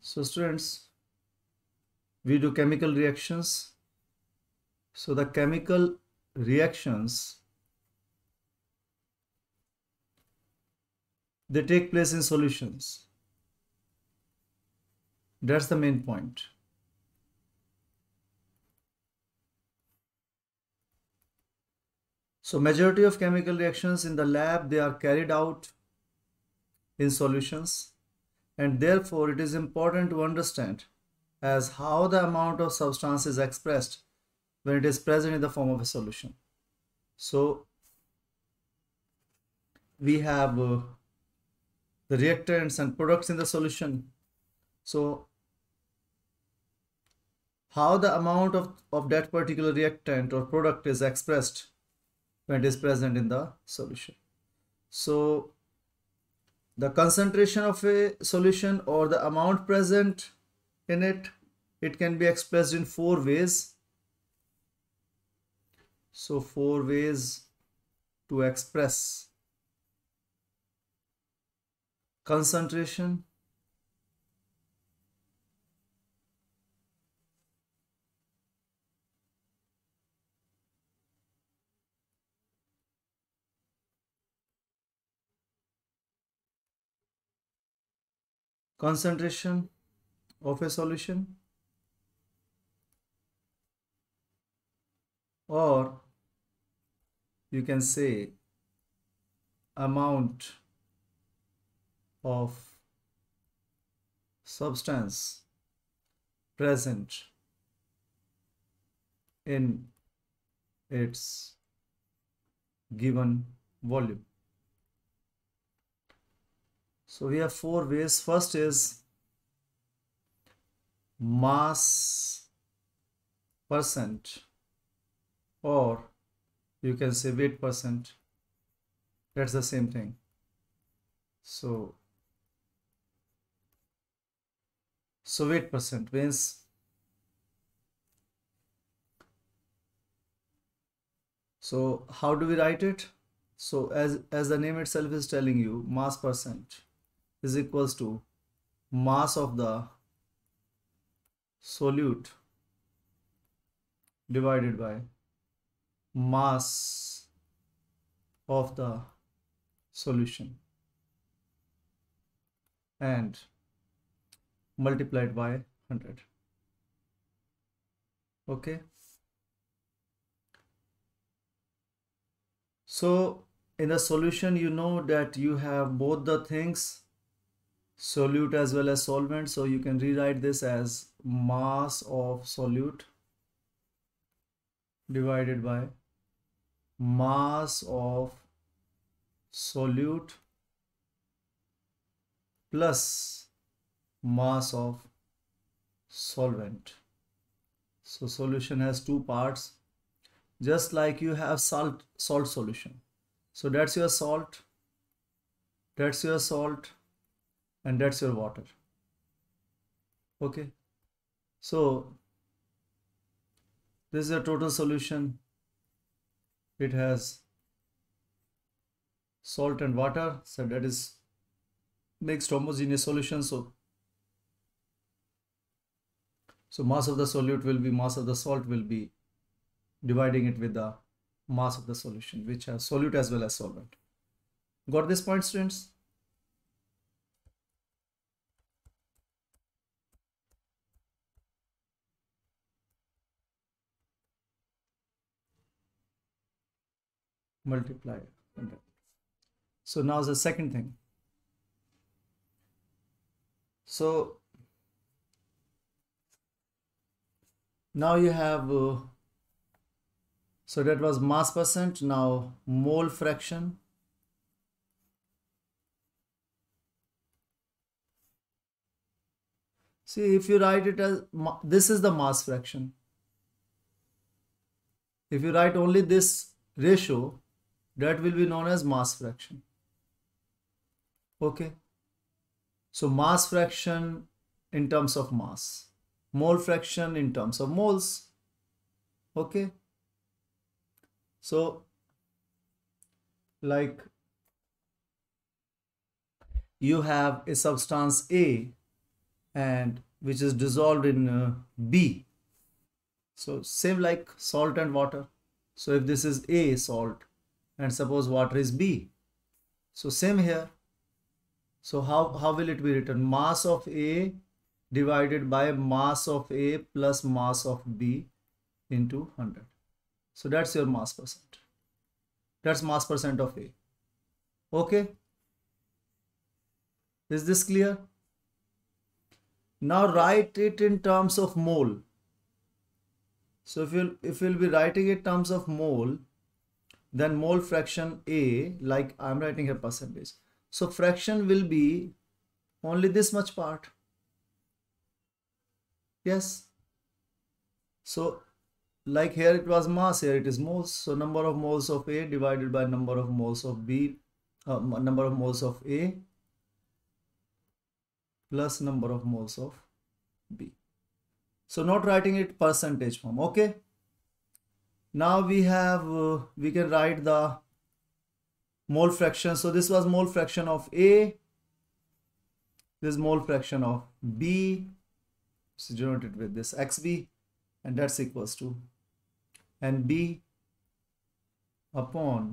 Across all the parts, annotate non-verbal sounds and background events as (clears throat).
So students, we do chemical reactions. So the chemical reactions, they take place in solutions. That's the main point. So majority of chemical reactions in the lab, they are carried out in solutions and therefore it is important to understand as how the amount of substance is expressed when it is present in the form of a solution. So we have uh, the reactants and products in the solution. So how the amount of, of that particular reactant or product is expressed when it is present in the solution. So the concentration of a solution or the amount present in it it can be expressed in four ways so four ways to express concentration concentration of a solution or you can say amount of substance present in its given volume so we have four ways. First is mass percent or you can say weight percent. That's the same thing. So so weight percent means so how do we write it so as as the name itself is telling you mass percent is equals to mass of the solute divided by mass of the solution and multiplied by 100 okay so in the solution you know that you have both the things solute as well as solvent so you can rewrite this as mass of solute divided by mass of solute plus mass of solvent so solution has two parts just like you have salt salt solution so that's your salt that's your salt and that's your water okay so this is a total solution it has salt and water so that is mixed homogeneous solution so so mass of the solute will be mass of the salt will be dividing it with the mass of the solution which has solute as well as solvent got this point students multiplied. So now the second thing. So now you have, uh, so that was mass percent, now mole fraction. See, if you write it as, this is the mass fraction. If you write only this ratio, that will be known as mass fraction okay so mass fraction in terms of mass mole fraction in terms of moles okay so like you have a substance a and which is dissolved in uh, b so same like salt and water so if this is a salt and suppose water is B. So same here. So how, how will it be written? Mass of A divided by mass of A plus mass of B into 100. So that's your mass percent. That's mass percent of A. Okay. Is this clear? Now write it in terms of mole. So if you if you'll be writing it terms of mole, then mole fraction A, like I'm writing here percentage. So fraction will be only this much part. Yes. So like here it was mass, here it is moles. So number of moles of A divided by number of moles of B, uh, number of moles of A plus number of moles of B. So not writing it percentage form. Okay now we have uh, we can write the mole fraction so this was mole fraction of a this mole fraction of b is denoted with this xb and that's equals to nb upon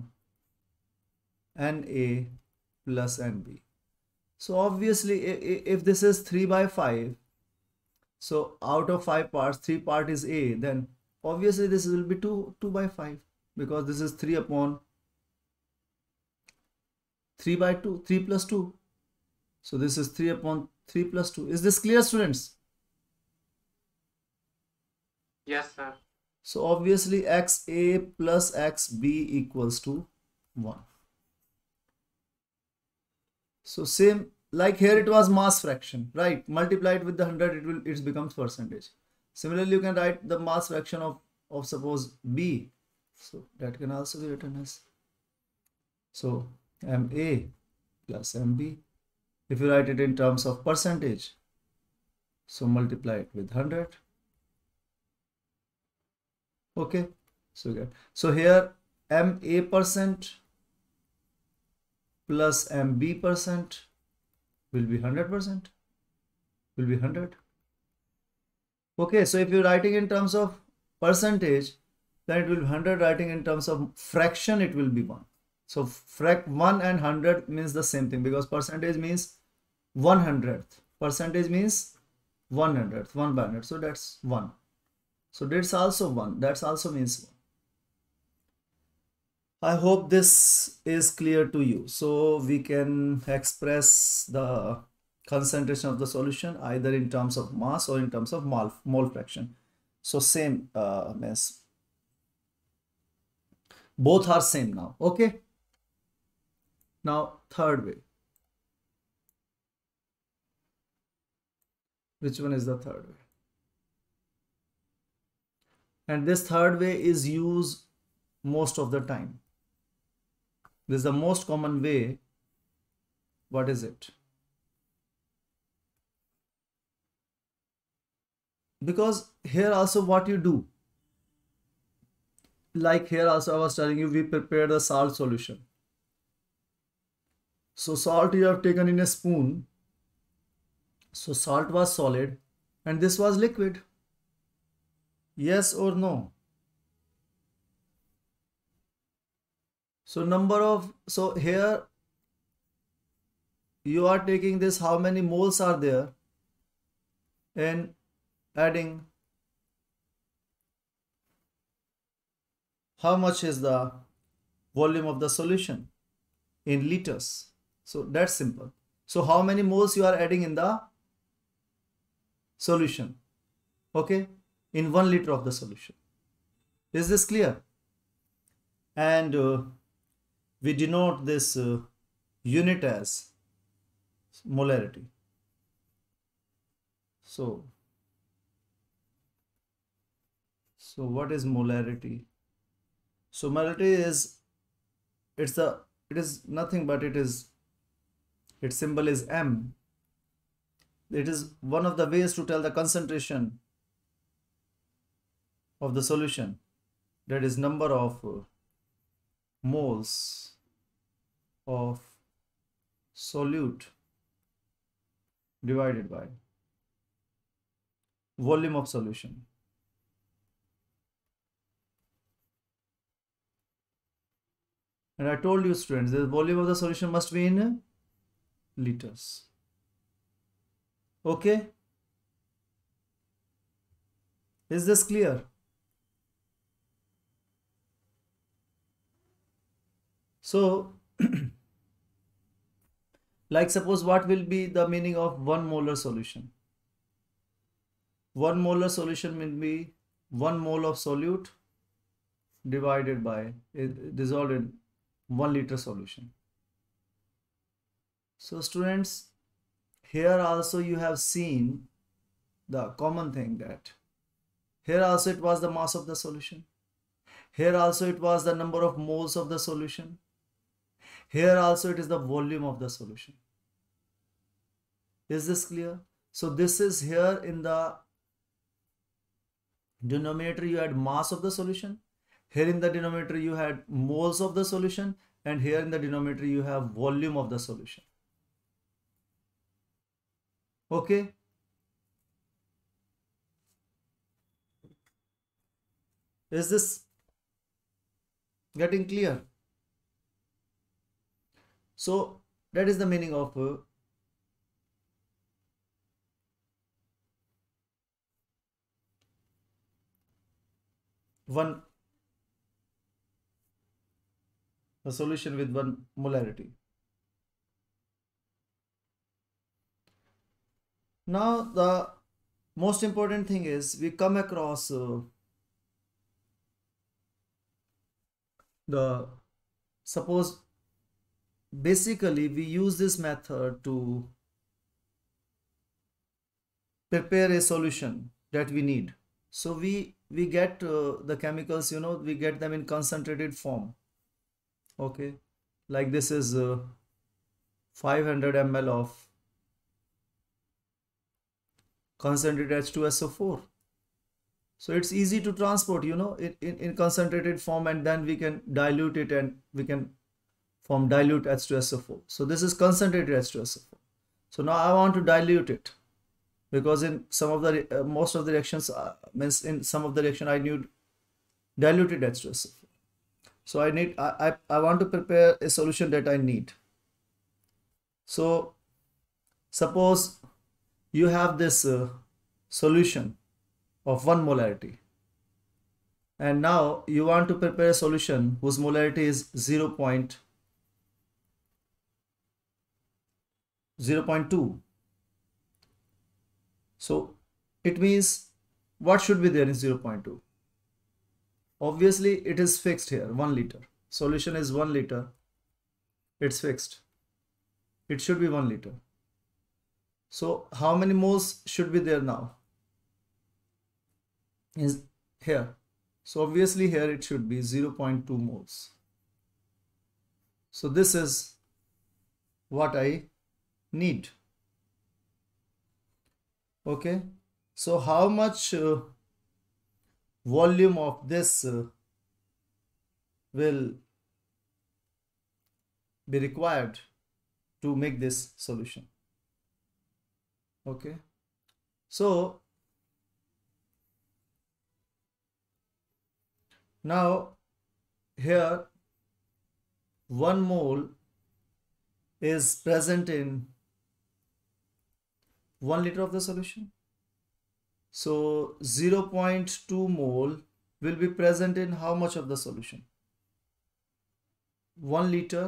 na plus nb so obviously if this is 3 by 5 so out of 5 parts 3 part is a then obviously this will be 2 2 by 5 because this is 3 upon 3 by 2 3 plus 2 so this is 3 upon 3 plus 2 is this clear students yes sir so obviously xa plus xb equals to 1 so same like here it was mass fraction right multiplied with the 100 it will it becomes percentage Similarly, you can write the mass fraction of, of suppose B. So that can also be written as so MA plus MB. If you write it in terms of percentage, so multiply it with 100. Okay, so get so here MA percent plus MB percent will be 100 percent will be 100 Okay, so if you're writing in terms of percentage, then it will be 100 writing in terms of fraction, it will be 1. So frac 1 and 100 means the same thing because percentage means 100th. Percentage means 100th, 1 by 100. So that's 1. So that's also 1. That's also means 1. I hope this is clear to you. So we can express the concentration of the solution either in terms of mass or in terms of mole, fraction. So same uh, mess. Both are same now. Okay. Now third way. Which one is the third way? And this third way is used most of the time. This is the most common way. What is it? because here also what you do like here also I was telling you we prepared a salt solution so salt you have taken in a spoon so salt was solid and this was liquid yes or no so number of so here you are taking this how many moles are there and adding how much is the volume of the solution in liters so that's simple so how many moles you are adding in the solution okay in one liter of the solution is this clear and uh, we denote this uh, unit as molarity so So what is molarity? So molarity is it's the it is nothing but it is its symbol is M. It is one of the ways to tell the concentration of the solution that is number of moles of solute divided by volume of solution And I told you students, the volume of the solution must be in liters. Okay. Is this clear? So, (clears throat) like suppose what will be the meaning of 1 molar solution? 1 molar solution will be 1 mole of solute divided by, dissolved in 1 liter solution so students here also you have seen the common thing that here also it was the mass of the solution here also it was the number of moles of the solution here also it is the volume of the solution is this clear so this is here in the denominator you had mass of the solution here in the denominator, you had moles of the solution and here in the denominator, you have volume of the solution. Okay. Is this getting clear? So that is the meaning of uh, one a solution with one molarity. Now the most important thing is we come across uh, the suppose basically we use this method to prepare a solution that we need so we we get uh, the chemicals you know we get them in concentrated form okay like this is uh, 500 ml of concentrated H2SO4 so it's easy to transport you know in, in, in concentrated form and then we can dilute it and we can form dilute H2SO4 so this is concentrated H2SO4 so now I want to dilute it because in some of the uh, most of the reactions uh, means in some of the reaction I need diluted H2SO4 so I need, I, I, I want to prepare a solution that I need. So suppose you have this uh, solution of one molarity and now you want to prepare a solution whose molarity is 0. 0 0.2 so it means what should be there in 0.2 obviously it is fixed here 1 liter solution is 1 liter it's fixed it should be 1 liter so how many moles should be there now is here so obviously here it should be 0.2 moles so this is what I need okay so how much uh, volume of this uh, will be required to make this solution okay so now here one mole is present in one liter of the solution so 0.2 mole will be present in how much of the solution? 1 liter.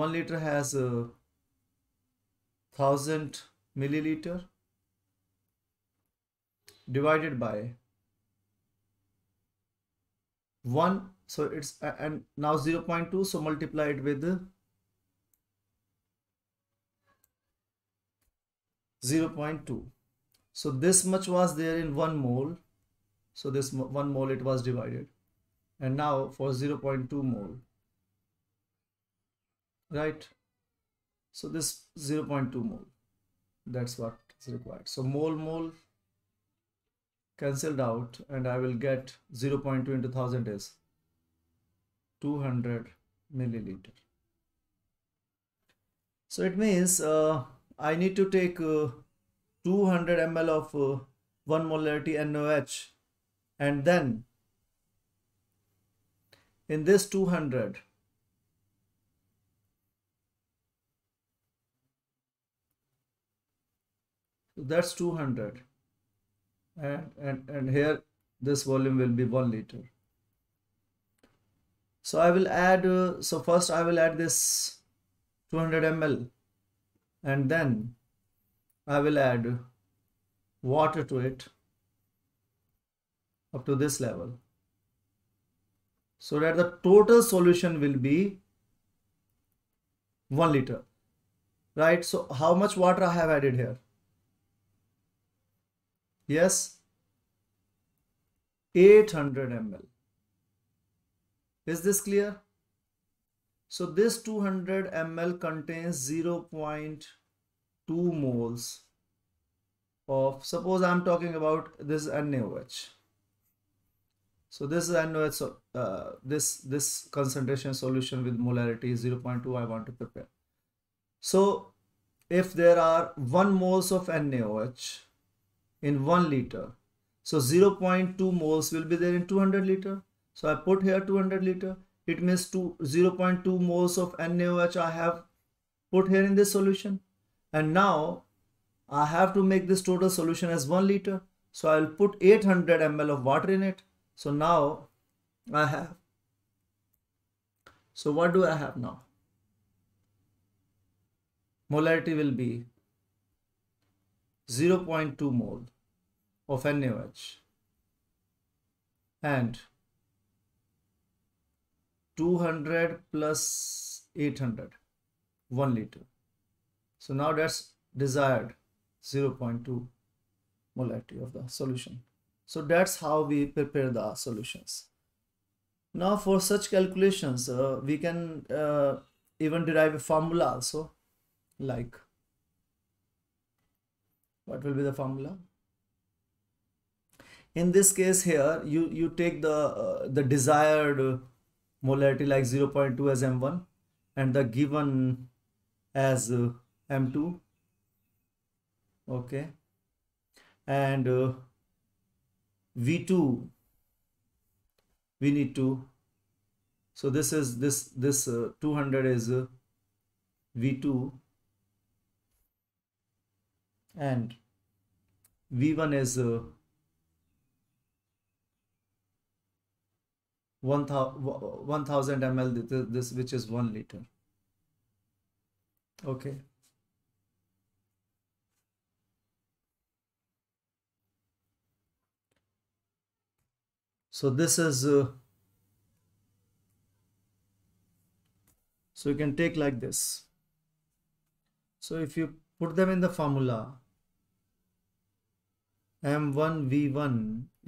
1 liter has a uh, 1000 milliliter divided by 1 so it's and now 0 0.2 so multiply it with 0 0.2 so this much was there in one mole so this one mole it was divided and now for 0.2 mole right so this 0.2 mole that's what is required so mole mole cancelled out and I will get 0.2 into 1000 is 200 milliliter so it means uh, I need to take uh, 200 ml of uh, 1 molarity NaOH and then in this 200 so that's 200 and, and and here this volume will be 1 liter so I will add uh, so first I will add this 200 ml and then I will add water to it up to this level so that the total solution will be 1 liter right so how much water I have added here yes 800 ml is this clear so this 200 ml contains 0. 2 moles of suppose I'm talking about this NaOH. So this is NaOH. So uh, this this concentration solution with molarity is 0.2. I want to prepare. So if there are one moles of NaOH in one liter, so 0.2 moles will be there in 200 liter. So I put here 200 liter. It means two, 0.2 moles of NaOH I have put here in this solution and now I have to make this total solution as 1 liter. So I'll put 800 ml of water in it. So now I have. So what do I have now? Molarity will be 0.2 mole of NaOH and 200 plus 800 1 liter so now that's desired 0.2 molarity of the solution. So that's how we prepare the solutions. Now for such calculations, uh, we can uh, even derive a formula also like what will be the formula? In this case here, you, you take the, uh, the desired molarity like 0.2 as M1 and the given as uh, m2 okay and uh, v2 we need to so this is this this uh, 200 is uh, v2 and v1 is uh, 1000 ml this, this which is 1 liter okay so this is uh, so you can take like this so if you put them in the formula m1 v1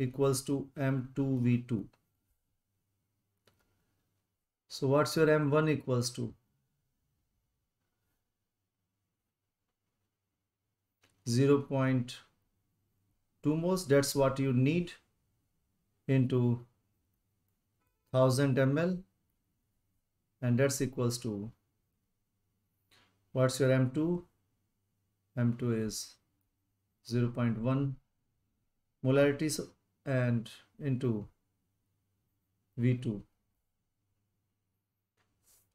equals to m2 v2 so what's your m1 equals to 0.2 moles that's what you need into 1000 ml and that's equals to what's your m2 m2 is 0 0.1 molarities and into v2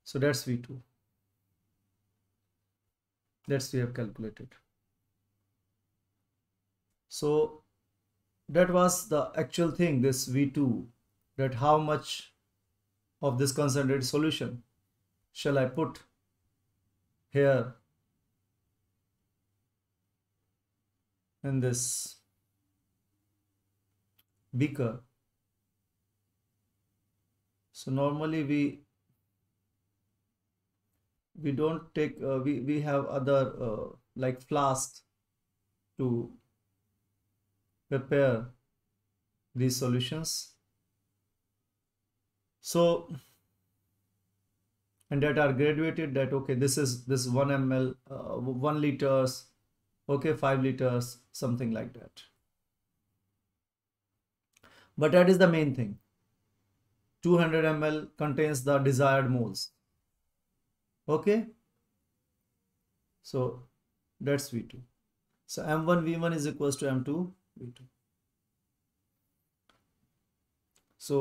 so that's v2 that's we have calculated so that was the actual thing this v2 that how much of this concentrated solution shall i put here in this beaker so normally we we don't take uh, we we have other uh, like flask to prepare these solutions. So, and that are graduated that, okay, this is this 1 ml, uh, 1 liters, okay, 5 liters, something like that. But that is the main thing. 200 ml contains the desired moles. Okay. So that's V2. So M1 V1 is equals to M2 v2 so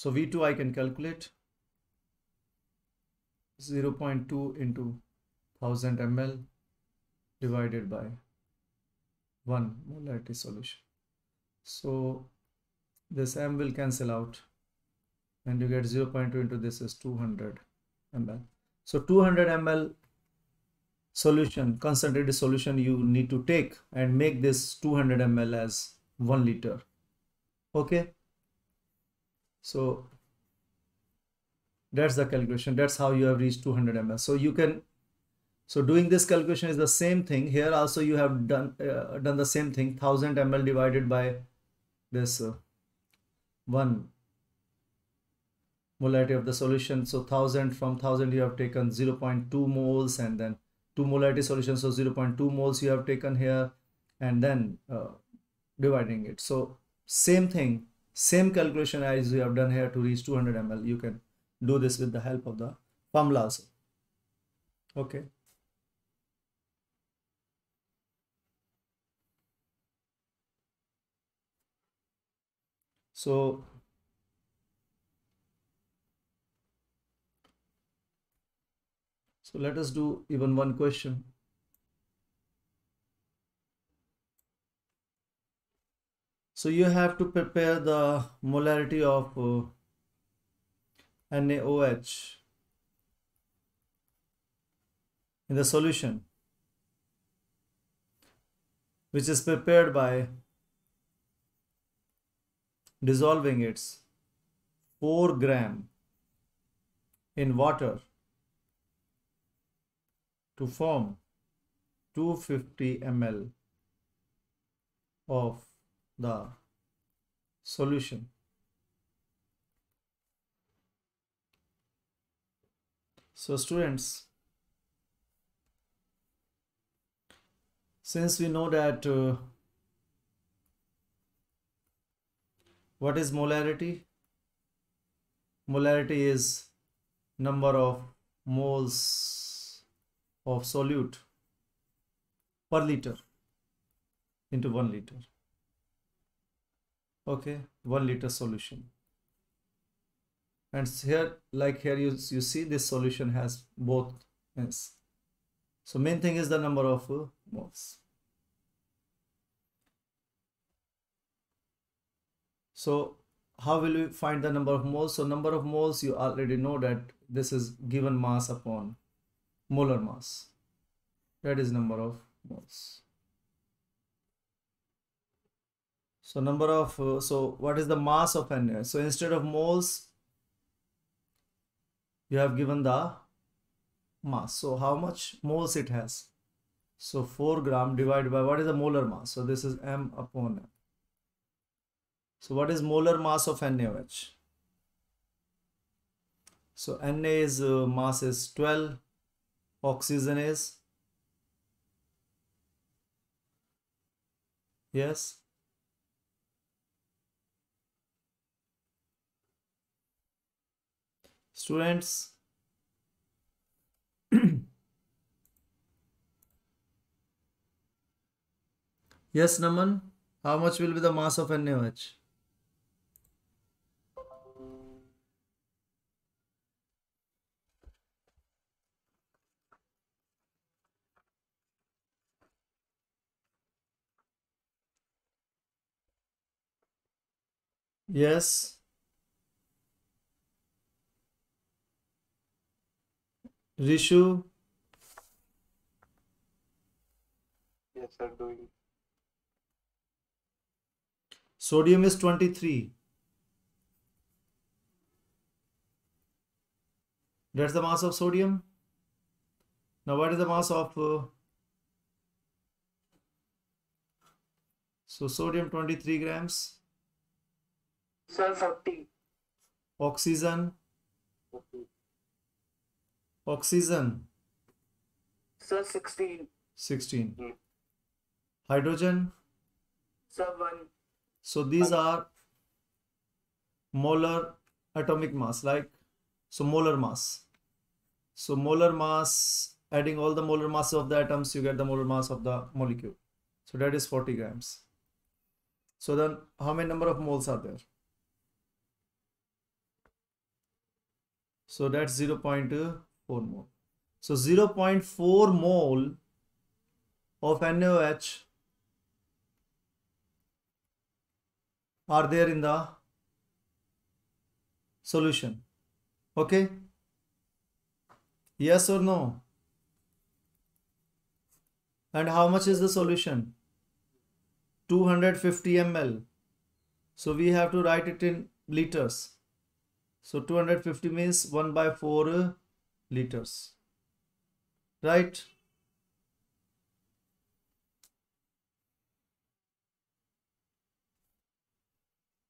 so v2 i can calculate 0 0.2 into 1000 ml divided by 1 molarity solution so this m will cancel out and you get 0 0.2 into this is 200 ml so 200 ml solution, concentrated solution you need to take and make this 200 ml as 1 liter. Okay. So that's the calculation. That's how you have reached 200 ml. So you can, so doing this calculation is the same thing. Here also you have done, uh, done the same thing. 1000 ml divided by this uh, 1 molarity of the solution. So 1000 from 1000 you have taken 0 0.2 moles and then 2 molarity solution so 0.2 moles you have taken here and then uh, dividing it so same thing same calculation as we have done here to reach 200 ml you can do this with the help of the formula also okay so So let us do even one question. So you have to prepare the molarity of uh, NaOH in the solution which is prepared by dissolving its 4 gram in water to form 250 ml of the solution. So students, since we know that uh, what is molarity? Molarity is number of moles of solute per liter into 1 liter okay 1 liter solution and here like here you, you see this solution has both ends so main thing is the number of uh, moles so how will we find the number of moles so number of moles you already know that this is given mass upon molar mass that is number of moles so number of uh, so what is the mass of an so instead of moles you have given the mass so how much moles it has so 4 gram divided by what is the molar mass so this is m upon m so what is molar mass of NaOH so Na is uh, mass is 12 oxygen is yes students (clears throat) yes naman how much will be the mass of nh Yes. Rishu. Yes, sir, doing. Sodium is 23. That's the mass of sodium. Now, what is the mass of? Uh, so, sodium 23 grams. 40 oxygen oxygen sir 16 16 hmm. hydrogen sir so these are molar atomic mass like so molar mass so molar mass adding all the molar mass of the atoms you get the molar mass of the molecule so that is 40 grams so then how many number of moles are there So that's 0 uh, 0.4 mole. So 0 0.4 mole of NaOH are there in the solution. Okay. Yes or no? And how much is the solution? 250 ml. So we have to write it in liters. So 250 means 1 by 4 uh, liters. Right?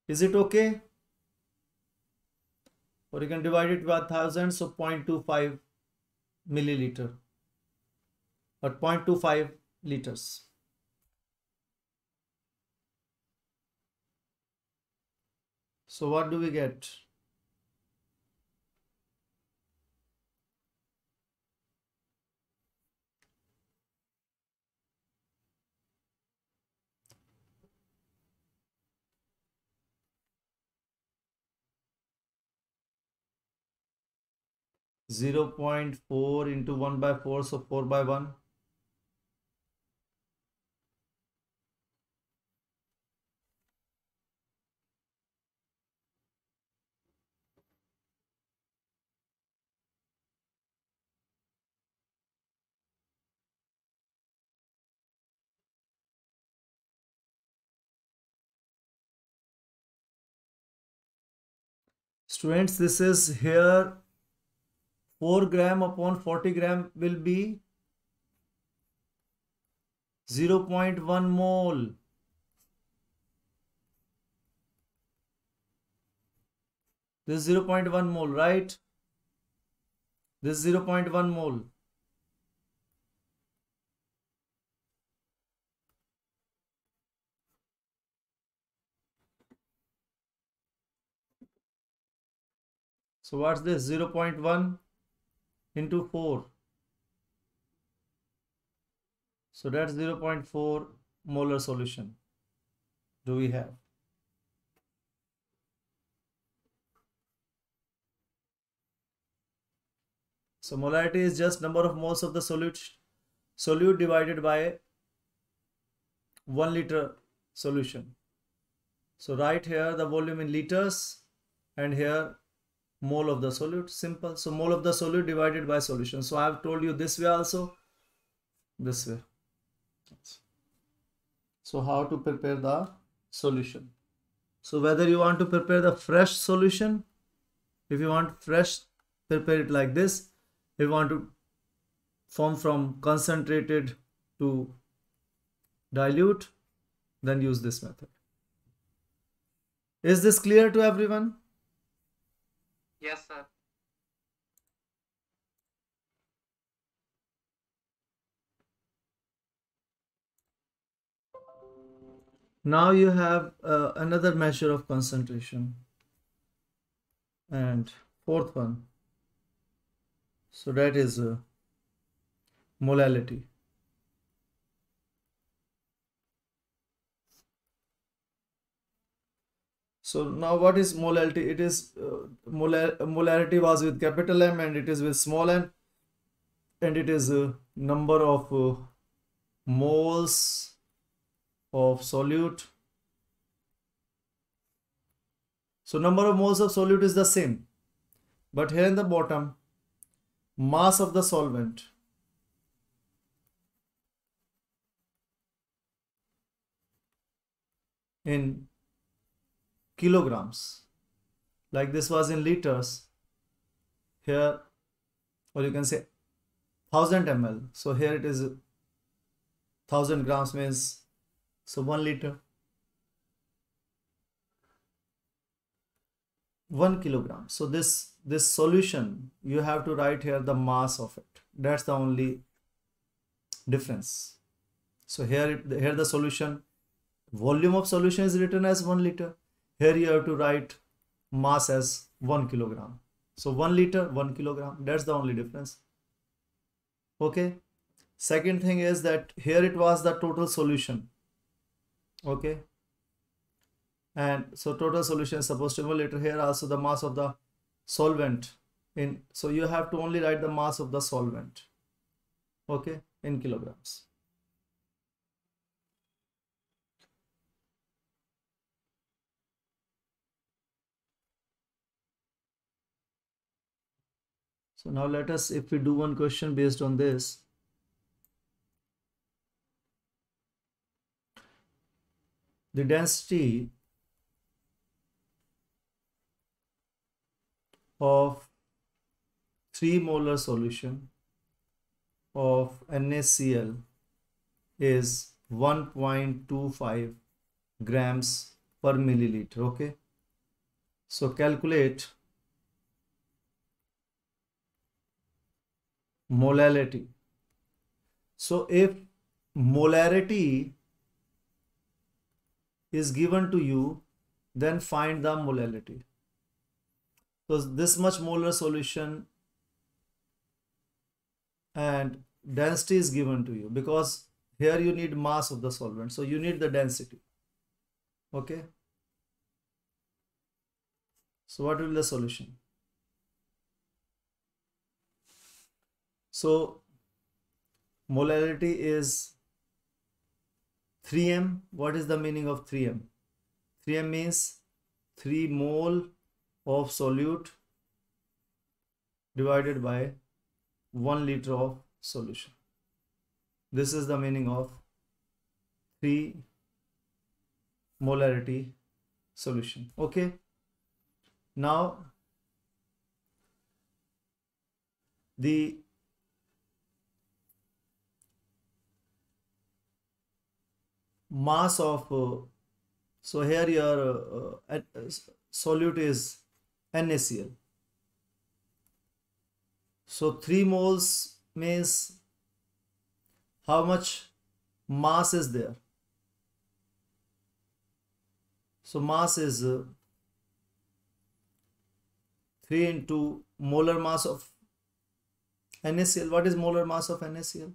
Is it okay? Or you can divide it by 1000, so 0.25 milliliter or 0.25 liters. So what do we get? 0 0.4 into 1 by 4 so 4 by 1 Students, this is here 4 gram upon 40 gram will be 0 0.1 mole. This is 0.1 mole, right? This is 0.1 mole. So what's this 0.1? into 4 so that's 0.4 molar solution do we have so molarity is just number of moles of the solute solute divided by 1 liter solution so right here the volume in liters and here mole of the solute simple so mole of the solute divided by solution so i have told you this way also this way so how to prepare the solution so whether you want to prepare the fresh solution if you want fresh prepare it like this if you want to form from concentrated to dilute then use this method is this clear to everyone Yes, sir. Now you have uh, another measure of concentration. And fourth one. So that is uh, molality. So now what is molarity? It is uh, molar molarity was with capital M and it is with small m and it is uh, number of uh, moles of solute. So number of moles of solute is the same. But here in the bottom, mass of the solvent. in kilograms like this was in liters here or you can say 1000 ml so here it is 1000 grams means so 1 liter 1 kilogram so this this solution you have to write here the mass of it that's the only difference so here here the solution volume of solution is written as 1 liter here you have to write mass as 1 kilogram so 1 liter 1 kilogram that's the only difference okay second thing is that here it was the total solution okay and so total solution is supposed to be liter here also the mass of the solvent in so you have to only write the mass of the solvent okay in kilograms So now let us, if we do one question based on this, the density of 3 molar solution of NaCl is 1.25 grams per milliliter okay so calculate molality so if molarity is given to you then find the molality so this much molar solution and density is given to you because here you need mass of the solvent so you need the density okay so what will be the solution So molarity is 3m. What is the meaning of 3m? 3m means 3 mole of solute divided by 1 liter of solution. This is the meaning of 3 molarity solution. Okay. Now the mass of uh, so here your uh, uh, solute is NaCl so 3 moles means how much mass is there so mass is 3 into molar mass of NaCl what is molar mass of NaCl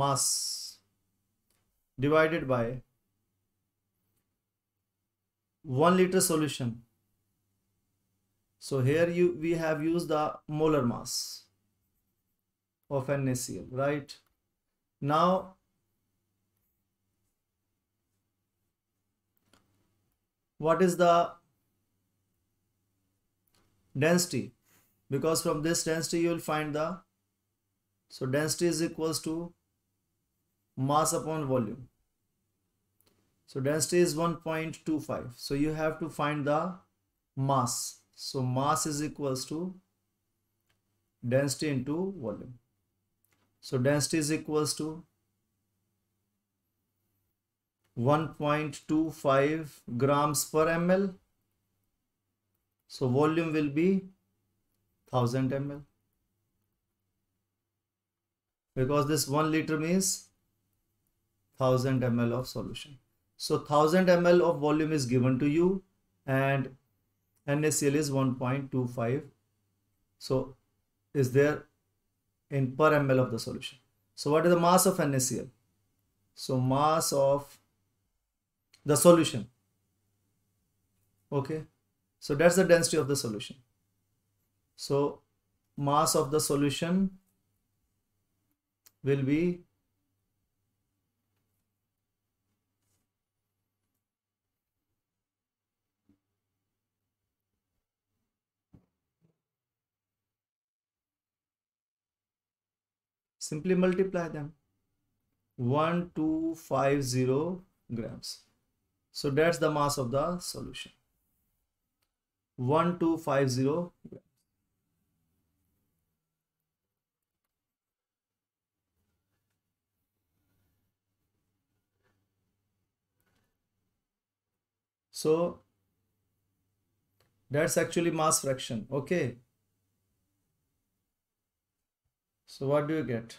mass divided by 1 liter solution so here you we have used the molar mass of NaCl right now what is the density because from this density you will find the so density is equals to mass upon volume. So density is 1.25. So you have to find the mass. So mass is equals to density into volume. So density is equals to 1.25 grams per ml. So volume will be 1000 ml because this 1 liter means 1000 ml of solution. So 1000 ml of volume is given to you and NaCl is 1.25. So is there in per ml of the solution. So what is the mass of NaCl? So mass of the solution. Okay. So that's the density of the solution. So mass of the solution will be Simply multiply them. 1250 grams. So that's the mass of the solution. 1250 grams. So that's actually mass fraction. Okay. So what do you get?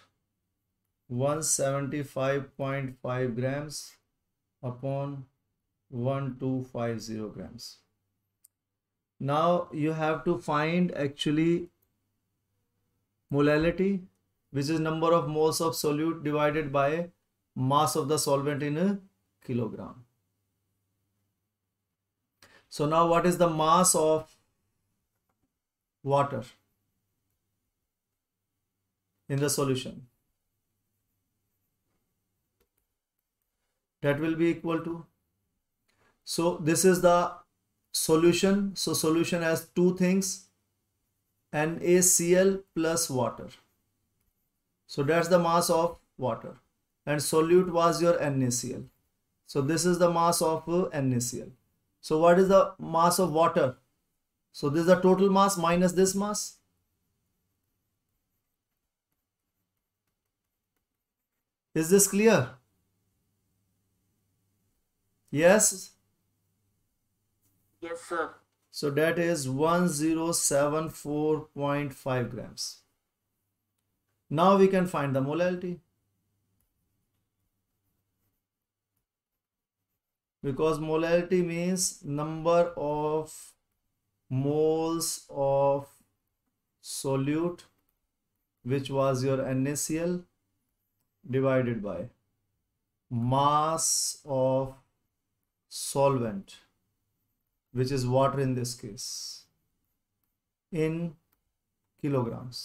175.5 grams upon 1250 grams. Now you have to find actually molality which is number of moles of solute divided by mass of the solvent in a kilogram. So now what is the mass of water? in the solution that will be equal to so this is the solution so solution has two things NaCl plus water so that's the mass of water and solute was your NaCl so this is the mass of uh, NaCl so what is the mass of water so this is the total mass minus this mass Is this clear? Yes? Yes, sir. So that is 1074.5 grams. Now we can find the molality. Because molality means number of moles of solute, which was your NaCl divided by mass of solvent which is water in this case in kilograms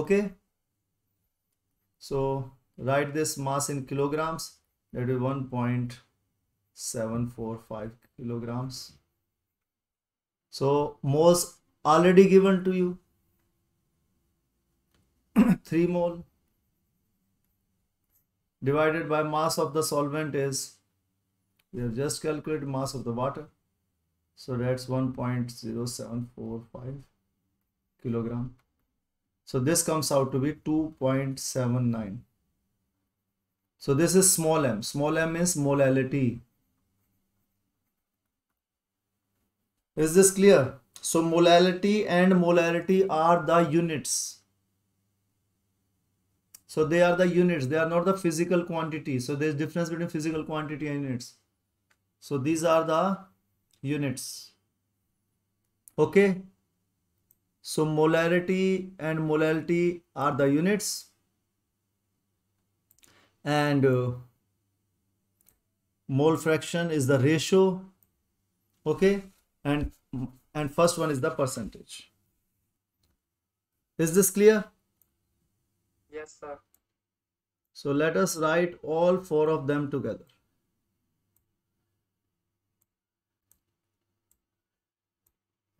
okay so write this mass in kilograms that is 1.745 kilograms so moles already given to you (coughs) 3 mole divided by mass of the solvent is, we have just calculated mass of the water. So that's 1.0745 kilogram. So this comes out to be 2.79. So this is small m. Small m is molality. Is this clear? So molality and molarity are the units. So they are the units. They are not the physical quantity. So there's difference between physical quantity and units. So these are the units. Okay. So molarity and molality are the units. And uh, mole fraction is the ratio. Okay. And, and first one is the percentage. Is this clear? Yes, sir. So let us write all four of them together.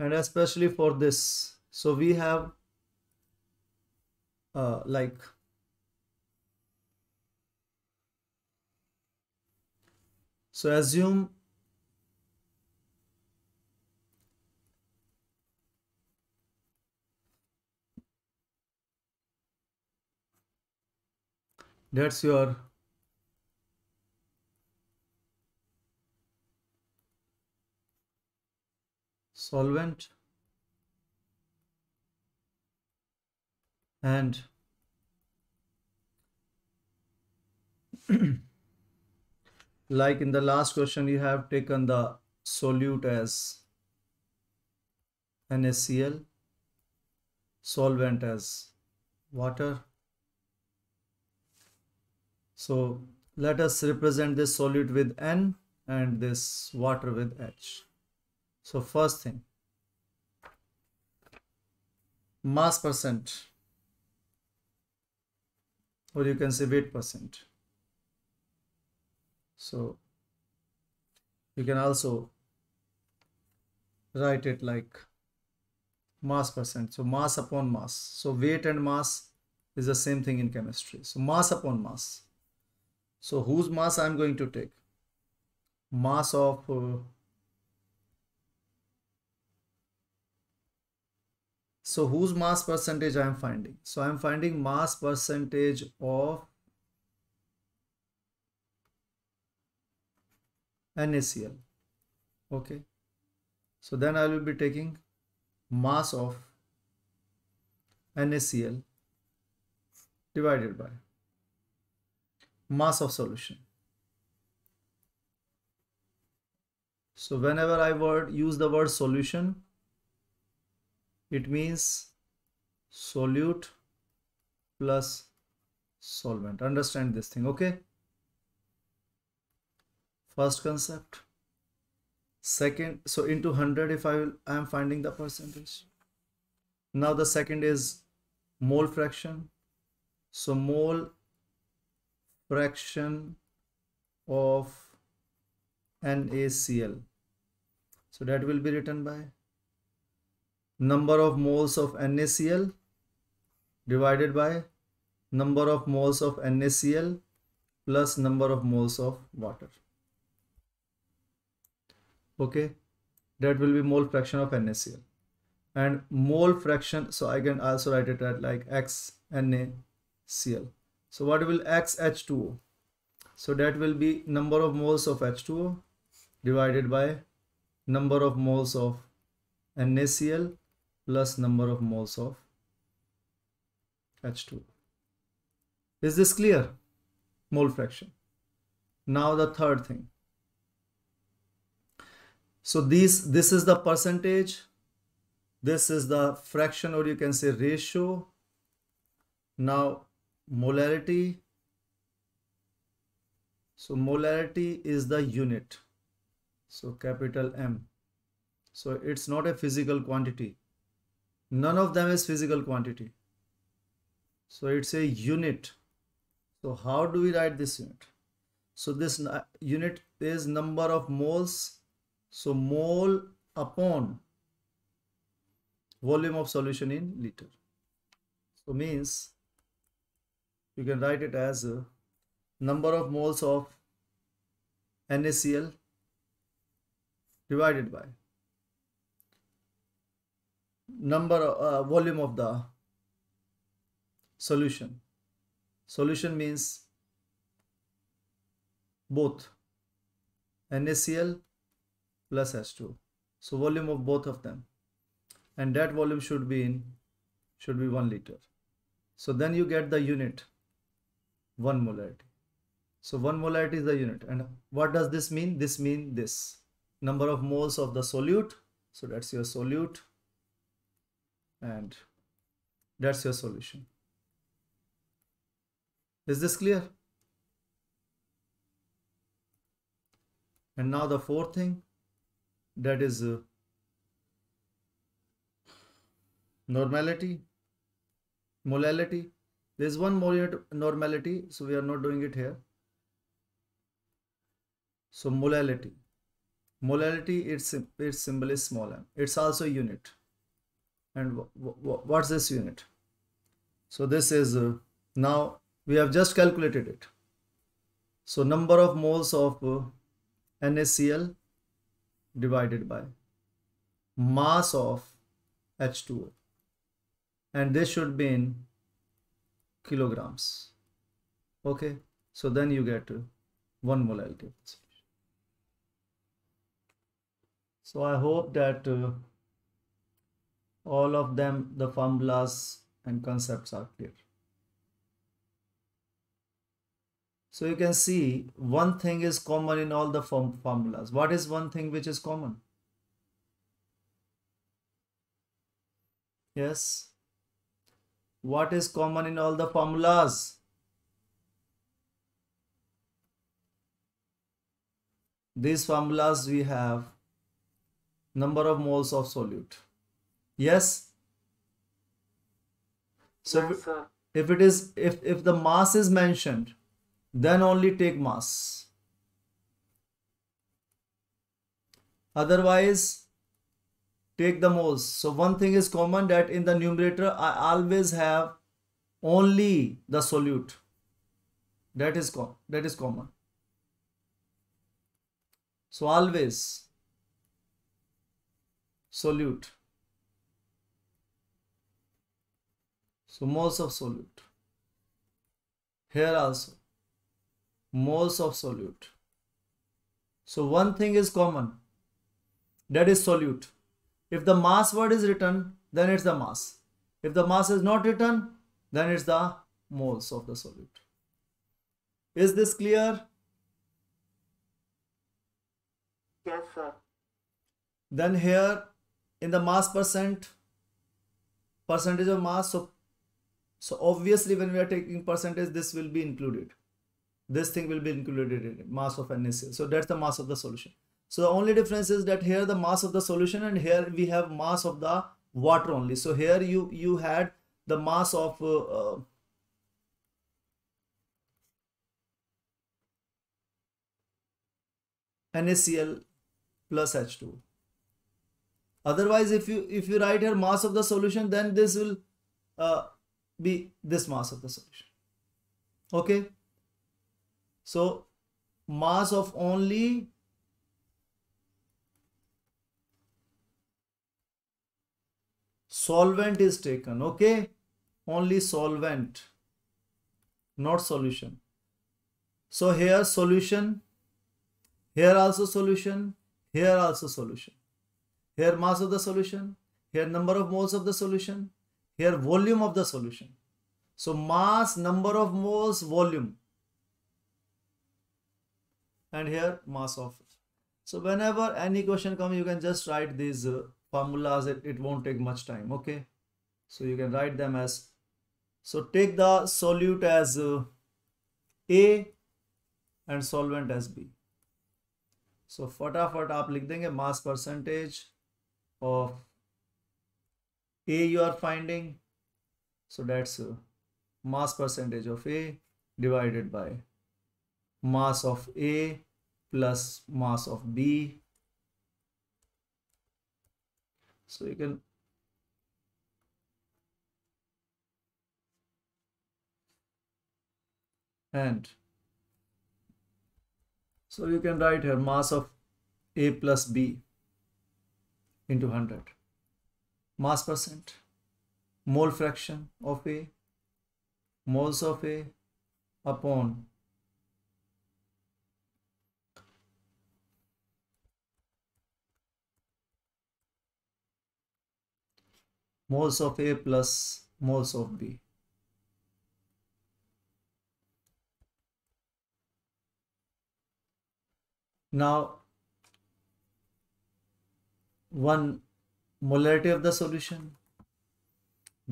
And especially for this. So we have uh, like so assume that's your solvent and (clears throat) like in the last question you have taken the solute as NaCl solvent as water so let us represent this solute with N and this water with H. So first thing, mass percent or you can say weight percent. So you can also write it like mass percent. So mass upon mass. So weight and mass is the same thing in chemistry. So mass upon mass. So whose mass I'm going to take? Mass of uh, so whose mass percentage I am finding? So I am finding mass percentage of NaCl. Okay. So then I will be taking mass of NaCl divided by mass of solution. So whenever I word use the word solution, it means solute plus solvent. Understand this thing, okay? First concept. Second, so into 100 if I will, I am finding the percentage. Now the second is mole fraction. So mole fraction of NaCl. So that will be written by number of moles of NaCl divided by number of moles of NaCl plus number of moles of water. Okay, that will be mole fraction of NaCl and mole fraction. So I can also write it at like X NaCl. So what will X H2O? So that will be number of moles of H2O divided by number of moles of NaCl plus number of moles of H2. Is this clear? Mole fraction. Now the third thing. So these, this is the percentage. This is the fraction or you can say ratio. Now molarity so molarity is the unit so capital m so it's not a physical quantity none of them is physical quantity so it's a unit so how do we write this unit so this uh, unit is number of moles so mole upon volume of solution in liter so means you can write it as uh, number of moles of NaCl divided by number uh, volume of the solution solution means both NaCl plus H2 so volume of both of them and that volume should be in should be 1 liter so then you get the unit one molarity. So one molarity is the unit. And what does this mean? This means this number of moles of the solute. So that's your solute. And that's your solution. Is this clear? And now the fourth thing that is uh, normality, molality. There's one more normality, so we are not doing it here. So molality. Molality, its, its symbol is small m. It's also unit. And what's this unit? So this is, uh, now we have just calculated it. So number of moles of uh, NaCl divided by mass of H2O. And this should be in kilograms. Okay, so then you get one molar So I hope that uh, all of them, the formulas and concepts are clear. So you can see one thing is common in all the form formulas. What is one thing which is common? Yes what is common in all the formulas? These formulas we have number of moles of solute. Yes? So yes, if, if it is if, if the mass is mentioned, then only take mass. Otherwise, take the most. So one thing is common that in the numerator I always have only the solute. That is com that is common. So always solute. So moles of solute. Here also moles of solute. So one thing is common that is solute if the mass word is written, then it's the mass. If the mass is not written, then it's the moles of the solute. Is this clear? Yes, sir. Then here in the mass percent, percentage of mass, so, so obviously when we are taking percentage, this will be included. This thing will be included in it, mass of NaCl. So that's the mass of the solution. So the only difference is that here the mass of the solution and here we have mass of the water only. So here you, you had the mass of uh, uh NaCl plus H2. Otherwise, if you if you write here mass of the solution, then this will uh, be this mass of the solution. Okay. So mass of only solvent is taken okay only solvent not solution so here solution here also solution here also solution here mass of the solution here number of moles of the solution here volume of the solution so mass number of moles volume and here mass of it. so whenever any question comes you can just write these uh, formulas it, it won't take much time okay so you can write them as so take the solute as uh, a and solvent as b so fata fata aap likh denge mass percentage of a you are finding so that's uh, mass percentage of a divided by mass of a plus mass of b So you can and so you can write here mass of A plus B into 100 mass percent mole fraction of A moles of A upon moles of A plus moles of B. Now, one molarity of the solution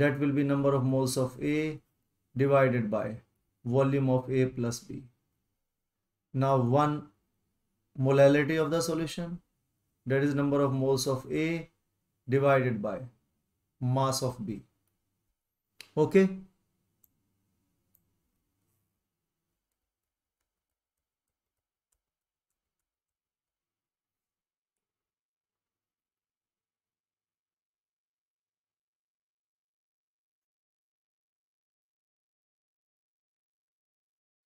that will be number of moles of A divided by volume of A plus B. Now one molality of the solution that is number of moles of A divided by mass of B. Okay.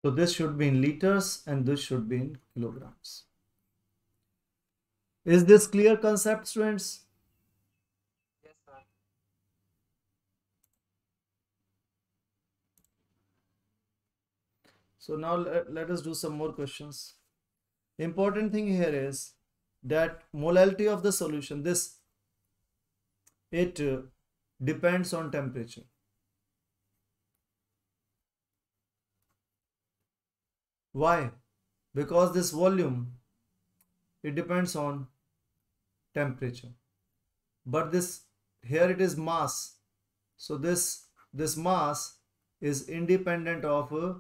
So this should be in liters and this should be in kilograms. Is this clear concept students? So now let, let us do some more questions. Important thing here is that molality of the solution, this, it uh, depends on temperature. Why? Because this volume, it depends on temperature. But this, here it is mass. So this, this mass is independent of uh,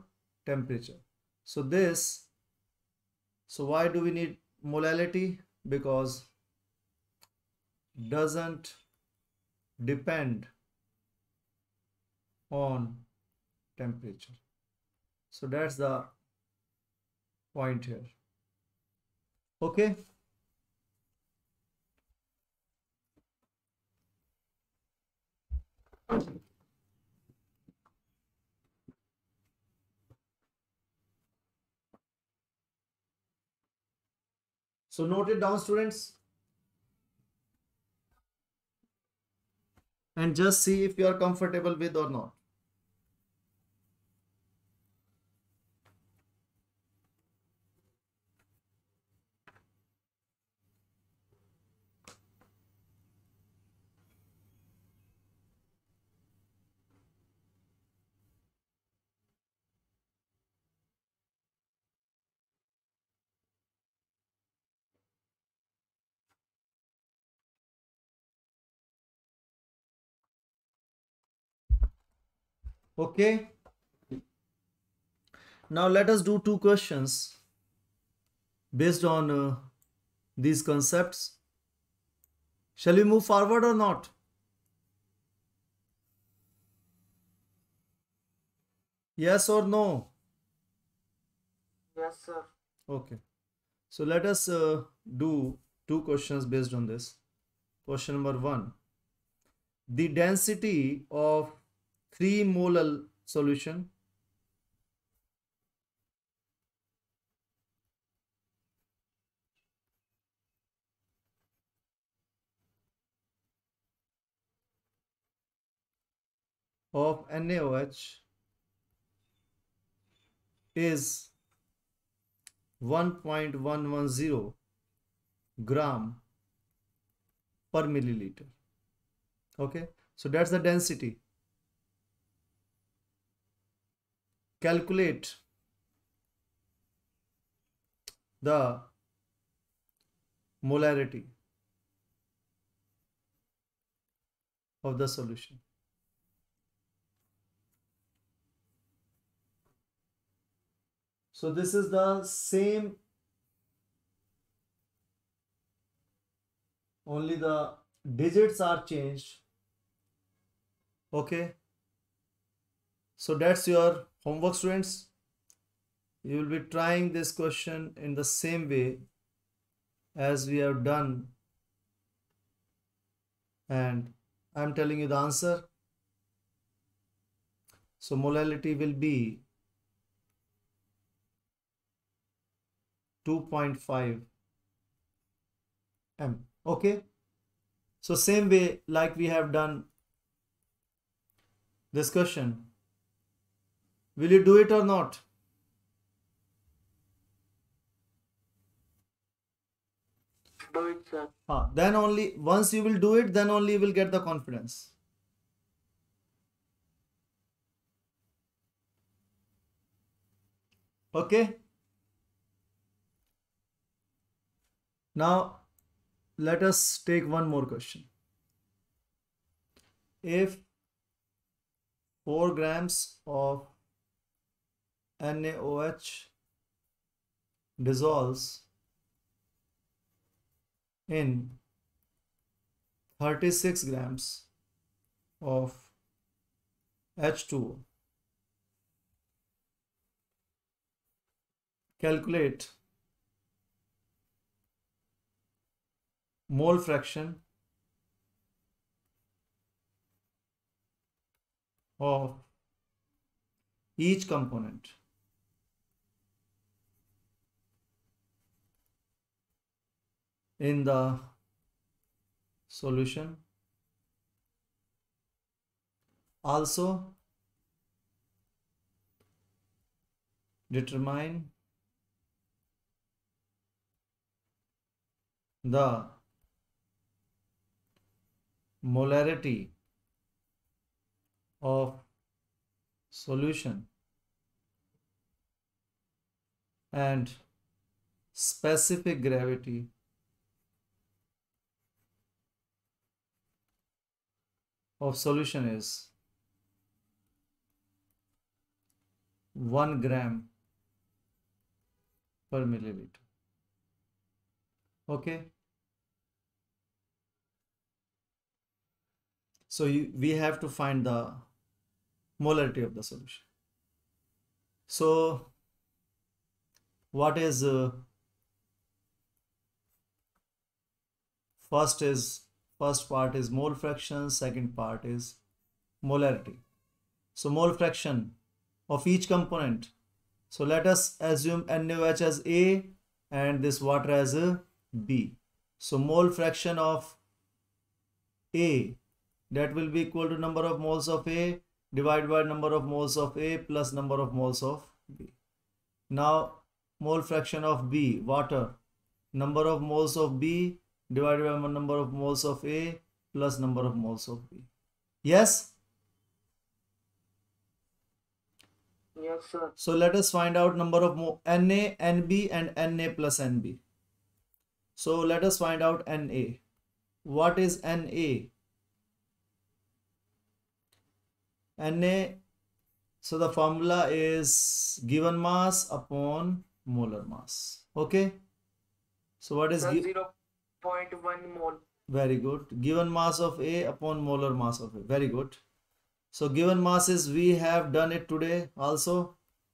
temperature so this so why do we need molality because doesn't depend on temperature so that's the point here okay Thank you. So note it down students. And just see if you are comfortable with or not. Okay. Now let us do two questions based on uh, these concepts. Shall we move forward or not? Yes or no? Yes, sir. Okay. So let us uh, do two questions based on this. Question number one. The density of 3 molal solution of NaOH is 1.110 gram per milliliter okay so that's the density calculate the molarity of the solution. So this is the same only the digits are changed okay so that's your homework students you will be trying this question in the same way as we have done and I'm telling you the answer so molality will be 2.5 m okay so same way like we have done this question Will you do it or not? Do it, sir. Ah, then only once you will do it, then only you will get the confidence. Okay. Now let us take one more question. If 4 grams of NaOH dissolves in 36 grams of H2O. Calculate mole fraction of each component. in the solution also determine the molarity of solution and specific gravity of solution is 1 gram per milliliter. Okay. So you, we have to find the molarity of the solution. So what is uh, first is First part is mole fraction, second part is molarity. So mole fraction of each component. So let us assume NaOH as A and this water as B. So mole fraction of A that will be equal to number of moles of A divided by number of moles of A plus number of moles of B. Now mole fraction of B water number of moles of B divided by number of moles of A plus number of moles of B. Yes? Yes, sir. So let us find out number of mo Na, Nb and Na plus Nb. So let us find out Na. What is Na? Na, so the formula is given mass upon molar mass. Okay. So what is 0.1 mole. Very good. Given mass of A upon molar mass of A. Very good. So given masses, we have done it today also.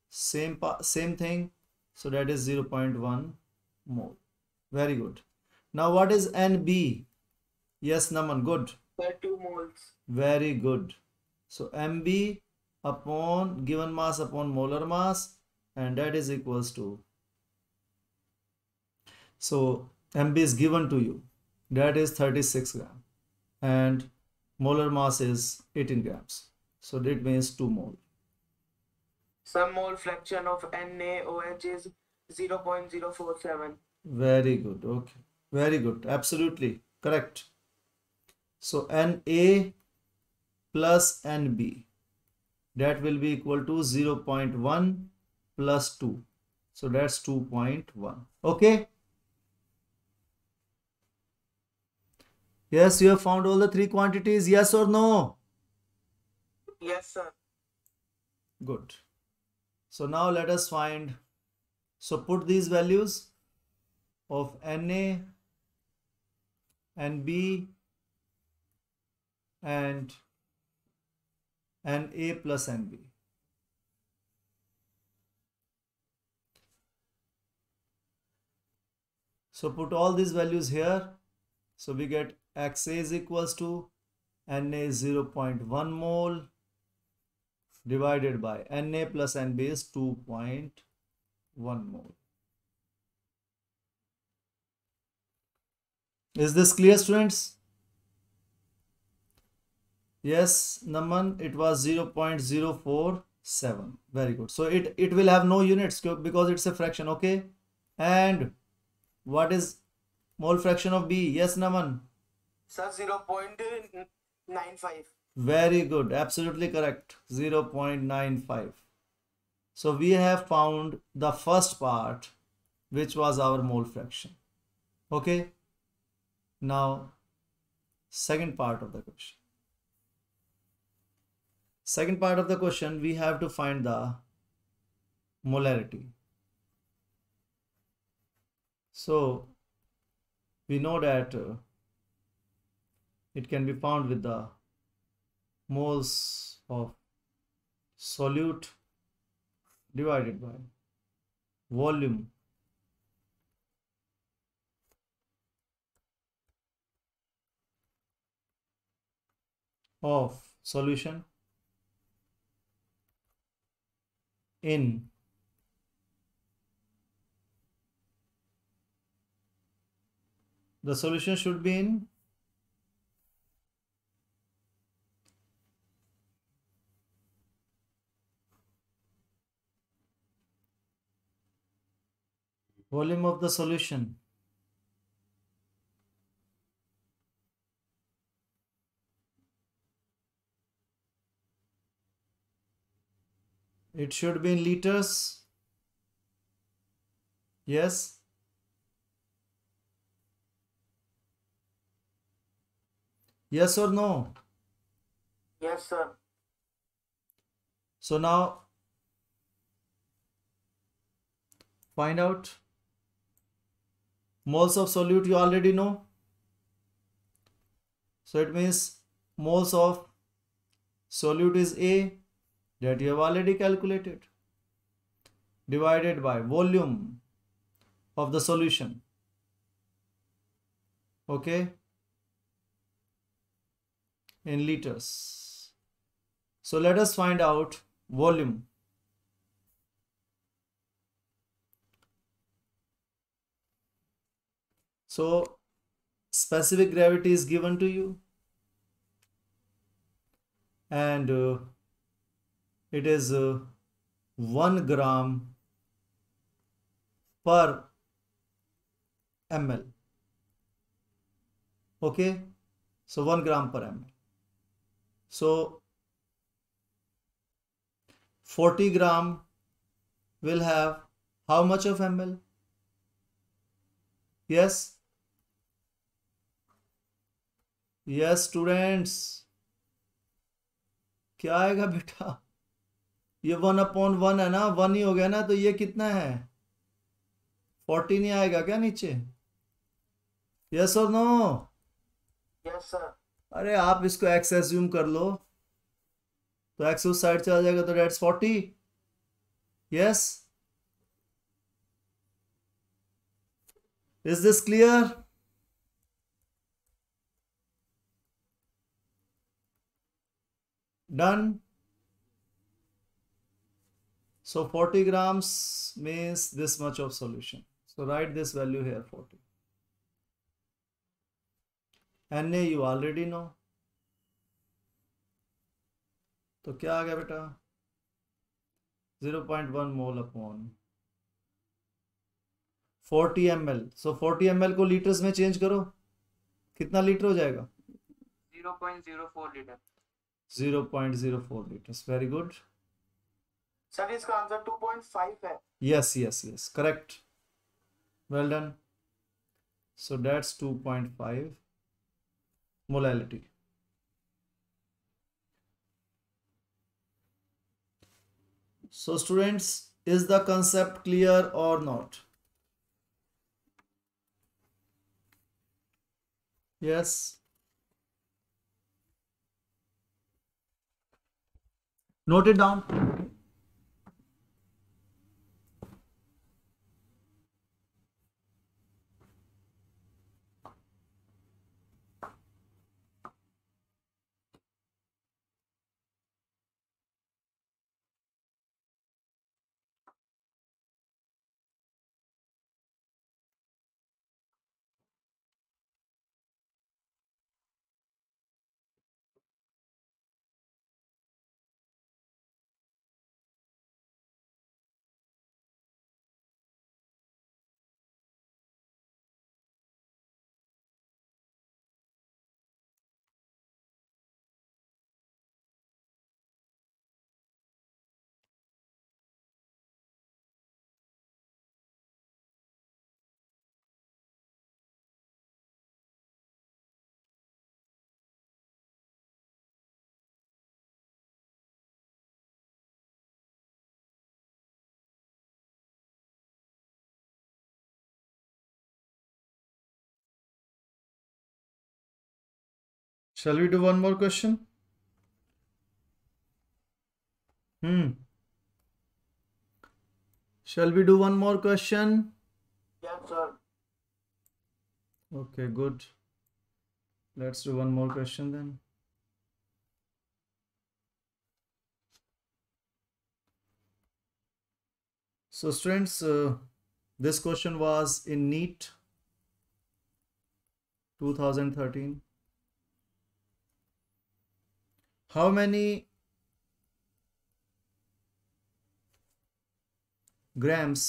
Same, same thing. So that is 0.1 mole. Very good. Now what is NB? Yes, Naman, good. 2 moles. Very good. So MB upon given mass upon molar mass and that is equals to. So MB is given to you. That is 36 gram. And molar mass is 18 grams. So that means 2 mole. Some mole fraction of NaOH is 0.047. Very good. Okay. Very good. Absolutely. Correct. So Na plus Nb that will be equal to 0.1 plus 2. So that's 2.1. Okay. Yes, you have found all the three quantities, yes or no? Yes, sir. Good. So now let us find. So put these values of Na and B and n a A plus NB. So put all these values here. So we get X is equals to Na 0.1 mole divided by Na plus Nb is 2.1 mole. Is this clear students? Yes, Naman, it was 0.047. Very good. So it, it will have no units because it's a fraction, okay? And what is mole fraction of B? Yes, Naman. Sir, 0.95. Very good. Absolutely correct. 0.95. So we have found the first part, which was our mole fraction. Okay. Now, second part of the question. Second part of the question, we have to find the molarity. So we know that uh, it can be found with the moles of solute divided by volume of solution in the solution should be in volume of the solution it should be in liters yes yes or no yes sir so now find out moles of solute you already know so it means moles of solute is a that you have already calculated divided by volume of the solution okay in liters so let us find out volume So specific gravity is given to you and uh, it is uh, 1 gram per ml okay so 1 gram per ml so 40 gram will have how much of ml yes yes students क्या आएगा बेटा ये one upon one है ना one ही हो गया ना तो ये कितना है फोर्टीन ही आएगा क्या नीचे यस और नो यस सर अरे आप इसको एक्स एज्यूम कर लो तो एक्स उस साइड चला जाएगा तो that's forty yes is this clear done so 40 grams means this much of solution so write this value here 40 Na you already know तो क्या आ गया बेटा 0.1 mole upon 40 M L so forty M L को litres में change करो कितना litre हो जाएगा 0.04 litre 0.04 liters very good sir this answer 2.5 yes yes yes correct well done so that's 2.5 molality so students is the concept clear or not yes Note it down. Shall we do one more question? Hmm. Shall we do one more question? Yes, sir. Okay, good. Let's do one more question then. So students, uh, this question was in NEET 2013 how many grams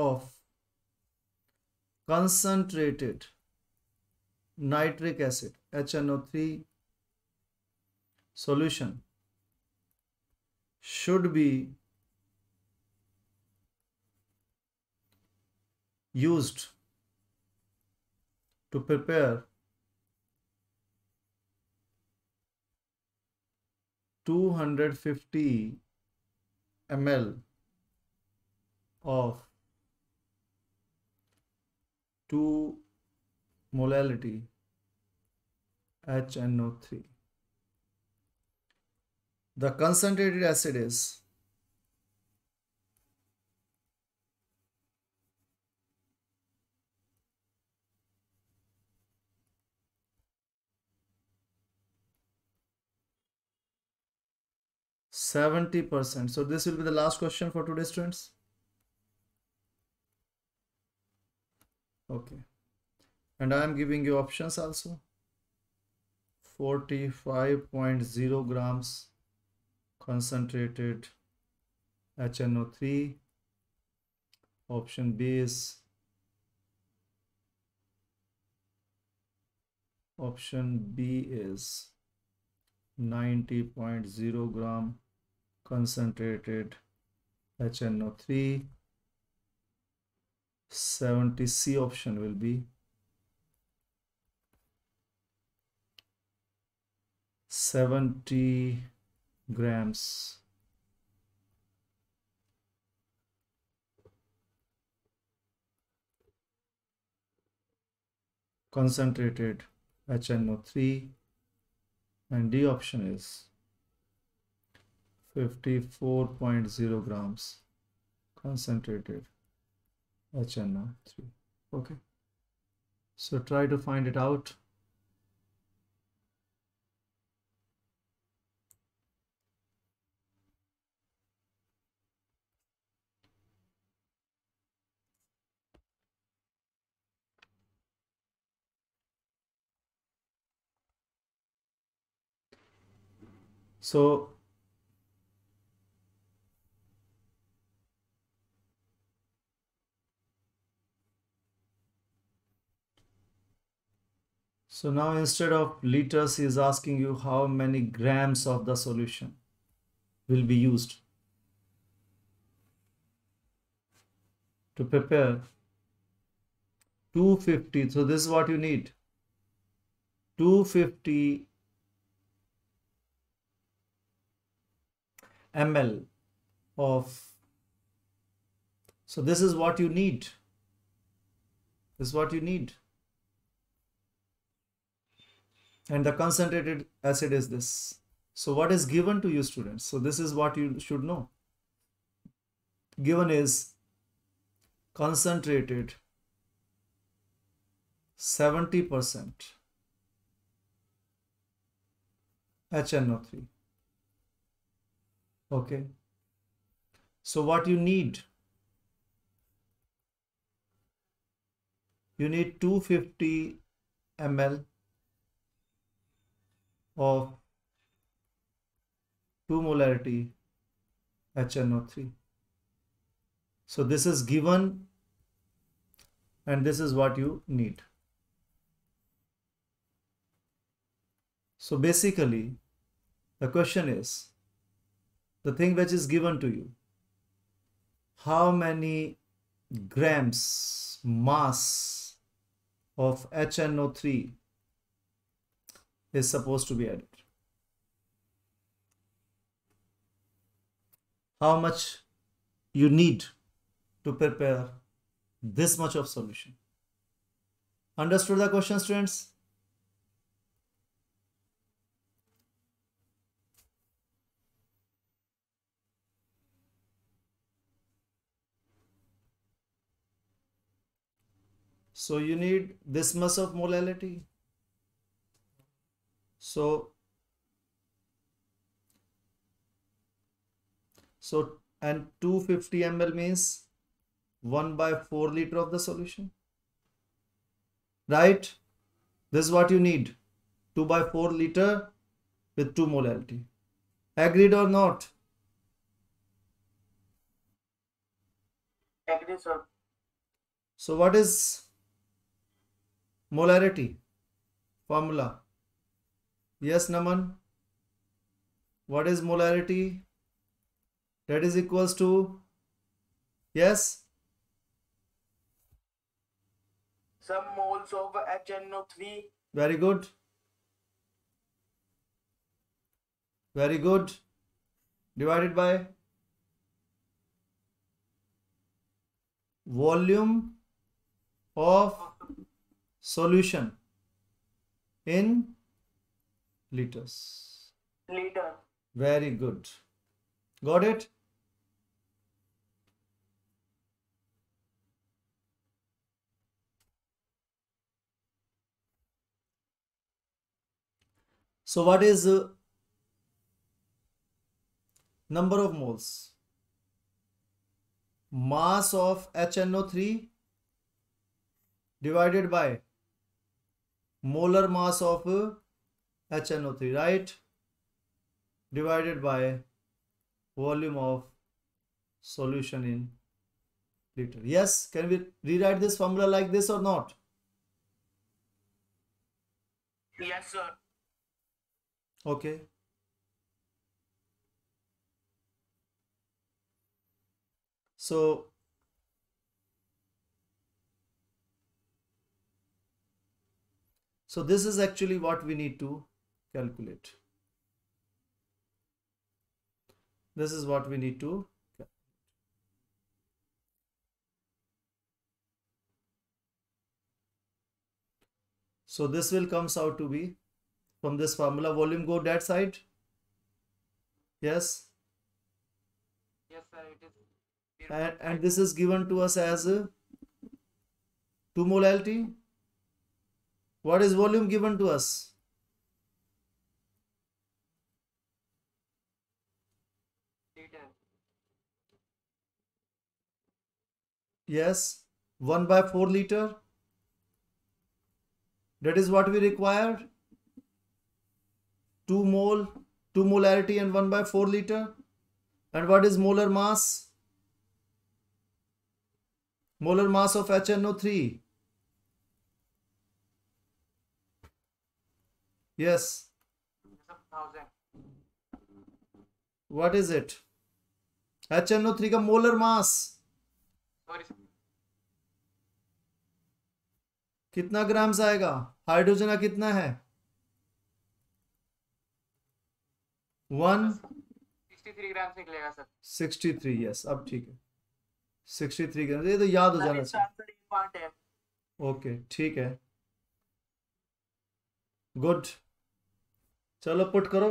of concentrated nitric acid HNO3 solution should be used to prepare 250 ml of 2 molality HNO3. The concentrated acid is 70%. So this will be the last question for today, students. Okay. And I am giving you options also. 45.0 grams concentrated HNO3. Option B is option B is 90.0 gram concentrated HNO3 70C option will be seventy grams concentrated HNO3 and D option is 54.0 grams concentrated HNO3 okay so try to find it out So So now instead of liters, he is asking you how many grams of the solution will be used to prepare 250. So this is what you need. 250 ml of so this is what you need this is what you need and the concentrated acid is this. So what is given to you students? So this is what you should know. Given is concentrated 70% HNO3. Okay. So what you need? You need 250 ml of 2 molarity HNO3. So this is given and this is what you need. So basically the question is the thing which is given to you how many grams mass of HNO3 is supposed to be added. How much you need to prepare this much of solution. Understood the question students? So you need this much of molality so so and 250 ml means 1 by 4 liter of the solution right this is what you need 2 by 4 liter with 2 molality agreed or not Agreed, sir so what is molarity formula Yes, Naman. What is molarity? That is equals to yes. Some moles of HNO3. Very good. Very good. Divided by volume of solution in liters. Liter. Very good. Got it? So what is the uh, number of moles? Mass of HNO3 divided by molar mass of uh, HNO3 right divided by volume of solution in liter yes can we rewrite this formula like this or not yes sir okay so so this is actually what we need to calculate this is what we need to So this will comes out to be from this formula volume go that side. Yes. Yes, sir. It is. And, and this is given to us as a, two molality. What is volume given to us? Yes, 1 by 4 liter. That is what we require. 2 mole, 2 molarity and 1 by 4 liter. And what is molar mass? Molar mass of HNO3. Yes. What is it? HNO3 का molar mass कितना grams आएगा hydrogen का कितना है one sixty three yes अब ठीक है sixty three gram ये तो याद हो जाना चाहिए ओके ठीक है गुड चलो पुट करो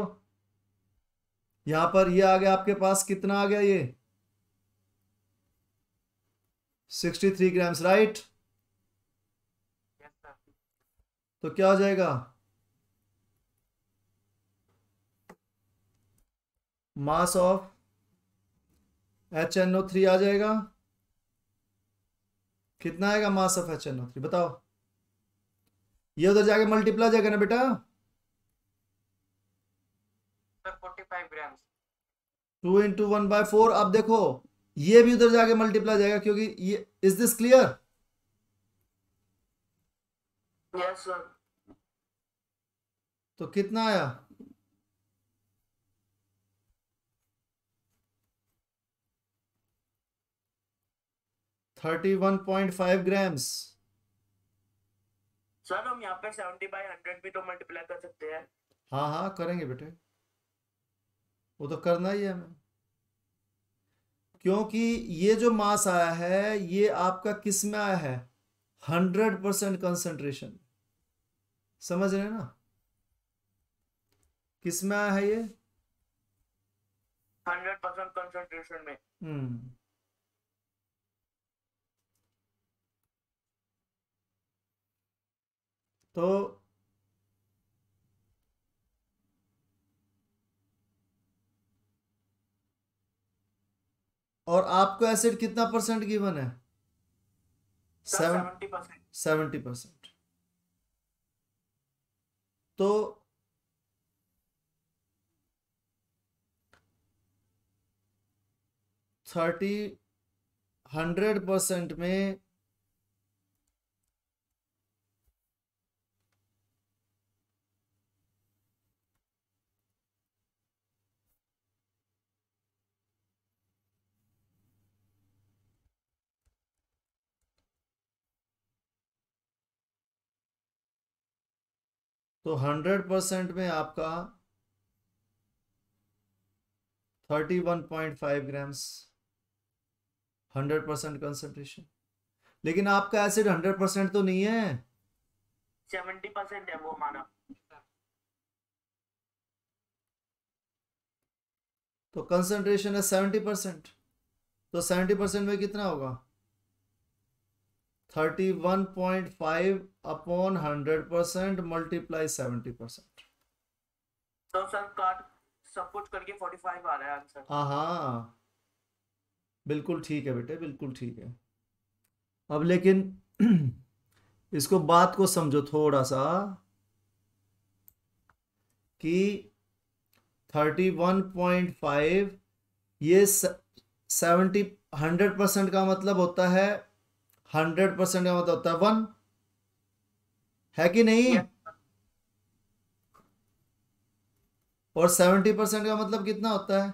यहां पर ये आ गया आपके पास कितना आ गया ये सिक्सटी थ्री ग्राम्स राइट तो क्या हो जाएगा mass of H N O three आ जाएगा कितना आएगा mass of H N O three बताओ ये उधर जाके मल्टीप्लाई जाएगा ना बेटा two into one by four आप देखो ये भी उधर जाके मल्टीप्लाई जाएगा क्योंकि ये इज दिस क्लियर तो कितना आया thirty one point five grams sir हम यहाँ पे सेवेंटी बाई हंड्रेड भी तो मल्टीप्लाई कर सकते हैं हाँ हाँ करेंगे बेटे वो तो करना ही है हमें क्योंकि ये जो मास आया है ये आपका किस में आया है हंड्रेड परसेंट कंसेंट्रेशन समझ रहे हैं ना किस में आया है ये हंड्रेड परसेंट कंसेंट्रेशन में हम्म तो और आपको एसिड कितना परसेंट गिवन है सेवेंटी परसेंट सेवेंटी परसेंट तो थर्टी हंड्रेड परसेंट में तो हंड्रेड परसेंट में आपका thirty one point five grams hundred percent concentration लेकिन आपका एसिड हंड्रेड परसेंट तो नहीं है सेवेंटी परसेंट है वो हमारा तो कंसंट्रेशन है सेवेंटी परसेंट तो सेवेंटी परसेंट में कितना होगा thirty one point five upon hundred percent multiply seventy percent हाँ सब कुछ करके आ रहा है हाँ, हाँ बिल्कुल ठीक है बेटे बिल्कुल ठीक है अब लेकिन (clears throat) इसको बात को समझो थोड़ा सा कि थर्टी वन पॉइंट फाइव ये सेवेंटी हंड्रेड परसेंट का मतलब होता है हंड्रेड परसेंट का मतलब होता है वन है कि नहीं और सेवेंटी परसेंट का मतलब कितना होता है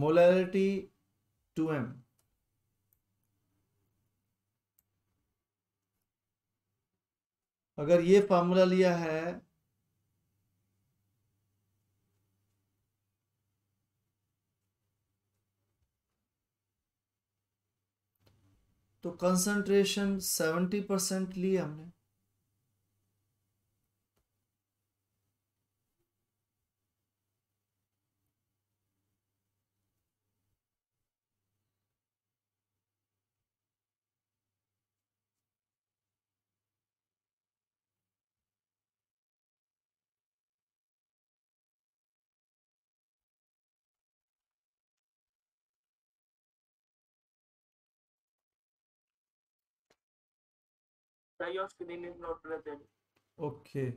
मोलरिटी टू एम अगर ये फार्मूला लिया है तो कंसंट्रेशन सेवेंटी परसेंट ली हमने Chaos Green is not present. Okay.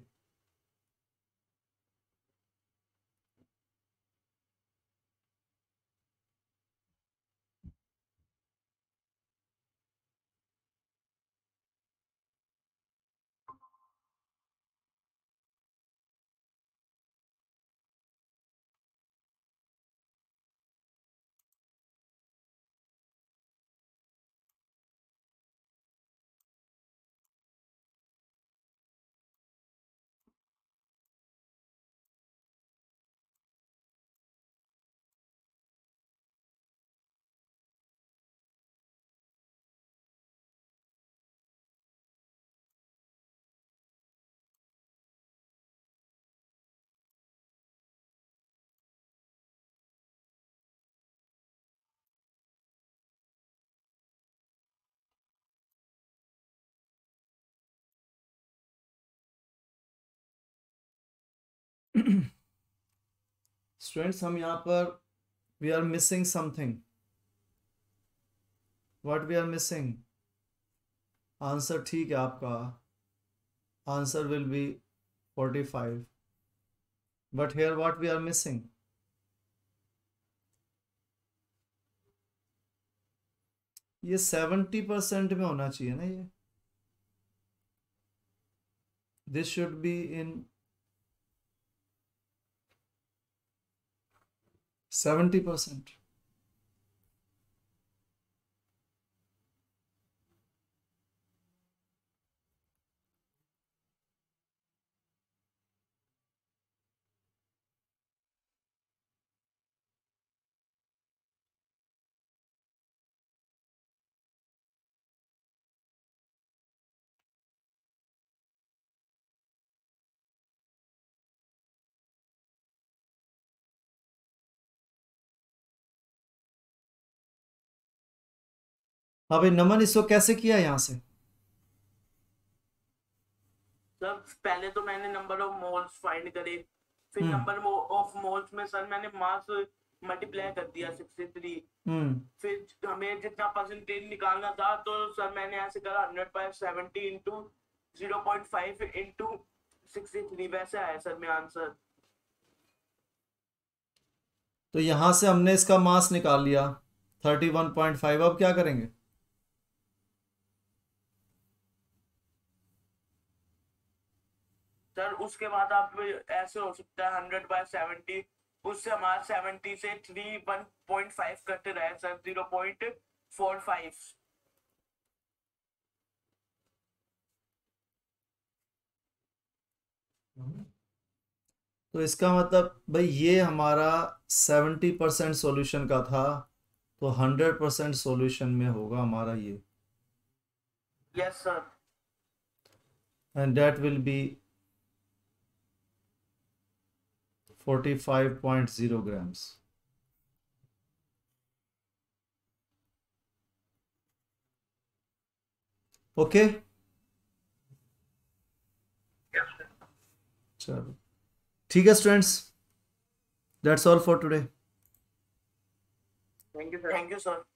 Students (clears throat) हम यहां पर we are missing something what we are missing answer ठीक है आपका answer will be forty five but here what we are missing ये सेवेंटी परसेंट में होना चाहिए ना ये दिस शुड बी इन 70%. अबे हाँ नमन इसको कैसे किया यहाँ से सर पहले तो मैंने नंबर ऑफ मोल्स फाइंड करे फिर नंबर ऑफ मोल्स में सर मैंने मास मल्टीप्लाई कर दिया 63 हम्म। फिर हमें जितना परसेंटेज निकालना था तो सर मैंने ऐसे करा 100 70 इनटू 0.5 इनटू 63 वैसे आया सर मेरा आंसर तो यहां से हमने इसका मास निकाल लिया 31.5 अब क्या करेंगे सर उसके बाद आप ऐसे हो सकता है हंड्रेड बाय सेवेंटी उससे हमारा सेवेंटी से थ्री वन पॉइंट फाइव करते रहे sir zero point four five तो इसका मतलब भाई ये हमारा सेवेंटी परसेंट सोल्यूशन का था तो हंड्रेड परसेंट सोल्यूशन में होगा हमारा ये yes sir and that will be 45.0 grams. Okay. Chalo. students. That's all for today. Thank you, sir. Thank you, sir.